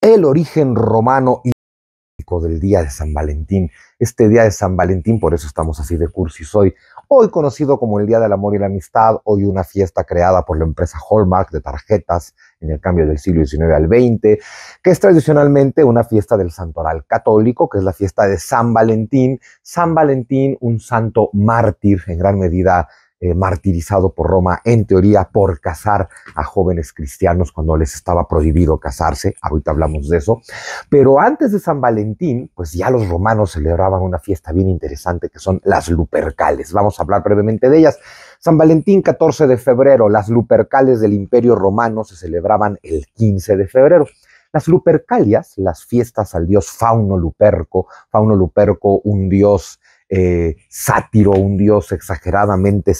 el origen romano y del día de San Valentín. Este día de San Valentín, por eso estamos así de cursis hoy. Hoy conocido como el Día del Amor y la Amistad, hoy una fiesta creada por la empresa Hallmark de tarjetas en el cambio del siglo XIX al XX, que es tradicionalmente una fiesta del santoral católico, que es la fiesta de San Valentín. San Valentín, un santo mártir en gran medida eh, martirizado por Roma, en teoría, por casar a jóvenes cristianos cuando les estaba prohibido casarse. Ahorita hablamos de eso. Pero antes de San Valentín, pues ya los romanos celebraban una fiesta bien interesante que son las Lupercales. Vamos a hablar brevemente de ellas. San Valentín, 14 de febrero. Las Lupercales del Imperio Romano se celebraban el 15 de febrero. Las Lupercalias, las fiestas al dios Fauno Luperco, Fauno Luperco, un dios eh, sátiro, un dios exageradamente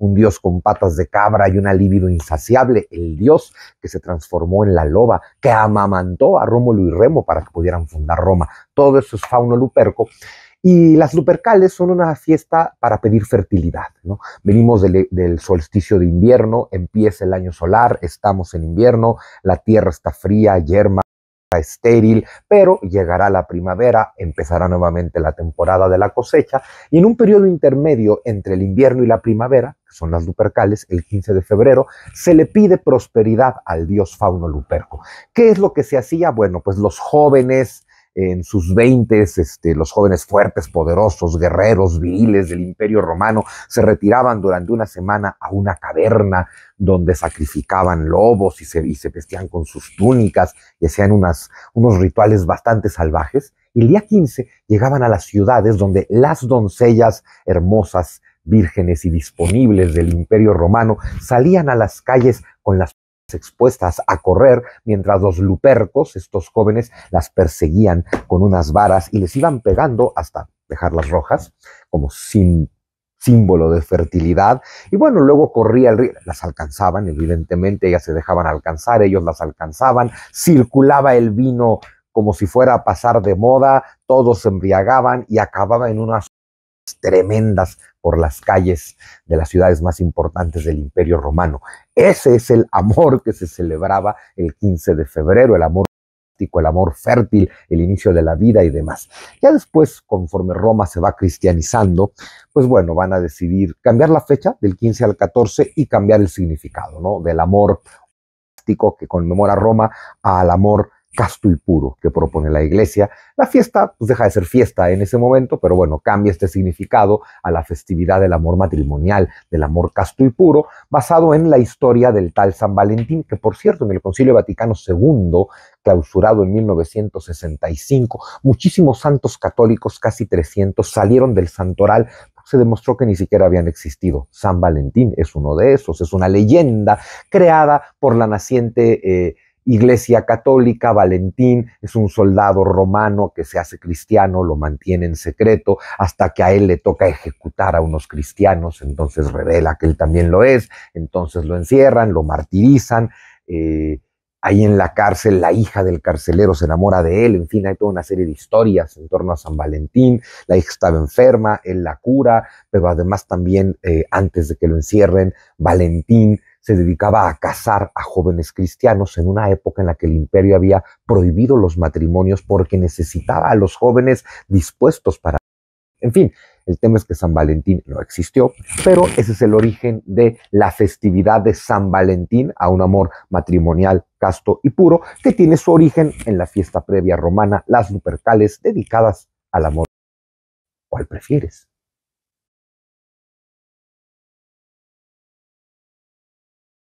un dios con patas de cabra y una libido insaciable, el dios que se transformó en la loba, que amamantó a Rómulo y Remo para que pudieran fundar Roma. Todo eso es fauno luperco. Y las Lupercales son una fiesta para pedir fertilidad. ¿no? Venimos del, del, solsticio de invierno, empieza el año solar, estamos en invierno, la tierra está fría, yerma estéril, pero llegará la primavera, empezará nuevamente la temporada de la cosecha y en un periodo intermedio entre el invierno y la primavera, que son las lupercales, el 15 de febrero, se le pide prosperidad al dios fauno luperco. ¿Qué es lo que se hacía? Bueno, pues los jóvenes en sus veintes, este, los jóvenes fuertes, poderosos, guerreros, viriles del imperio romano, se retiraban durante una semana a una caverna donde sacrificaban lobos y se, y vestían con sus túnicas y hacían unos rituales bastante salvajes. Y el día 15 llegaban a las ciudades donde las doncellas hermosas, vírgenes y disponibles del imperio romano salían a las calles con las expuestas a correr mientras los lupercos, estos jóvenes, las perseguían con unas varas y les iban pegando hasta dejarlas rojas, como símbolo de fertilidad. Y bueno, luego corría el río, las alcanzaban, evidentemente, ellas se dejaban alcanzar, ellos las alcanzaban, circulaba el vino como si fuera a pasar de moda, todos se embriagaban y acababa en una tremendas por las calles de las ciudades más importantes del Imperio Romano. Ese es el amor que se celebraba el 15 de febrero, el amor el amor fértil, el inicio de la vida y demás. Ya después, conforme Roma se va cristianizando, pues bueno, van a decidir cambiar la fecha del 15 al 14 y cambiar el significado, ¿no? Del amor que conmemora Roma al amor casto y puro que propone la iglesia. La fiesta pues, deja de ser fiesta en ese momento, pero bueno, cambia este significado a la festividad del amor matrimonial, del amor casto y puro, basado en la historia del tal San Valentín, que por cierto en el Concilio Vaticano II, clausurado en 1965, muchísimos santos católicos, casi 300, salieron del santoral se demostró que ni siquiera habían existido. San Valentín es uno de esos, es una leyenda creada por la naciente eh, Iglesia Católica, Valentín es un soldado romano que se hace cristiano, lo mantiene en secreto hasta que a él le toca ejecutar a unos cristianos, entonces revela que él también lo es, entonces lo encierran, lo martirizan. Eh, ahí en la cárcel, la hija del carcelero se enamora de él, en fin, hay toda una serie de historias en torno a San Valentín, la hija estaba enferma, él la cura, pero además también eh, antes de que lo encierren, Valentín se dedicaba a casar a jóvenes cristianos en una época en la que el imperio había prohibido los matrimonios porque necesitaba a los jóvenes dispuestos para... En fin, el tema es que San Valentín no existió, pero ese es el origen de la festividad de San Valentín a un amor matrimonial casto y puro, que tiene su origen en la fiesta previa romana, las Lupercales, dedicadas al amor. ¿Cuál prefieres?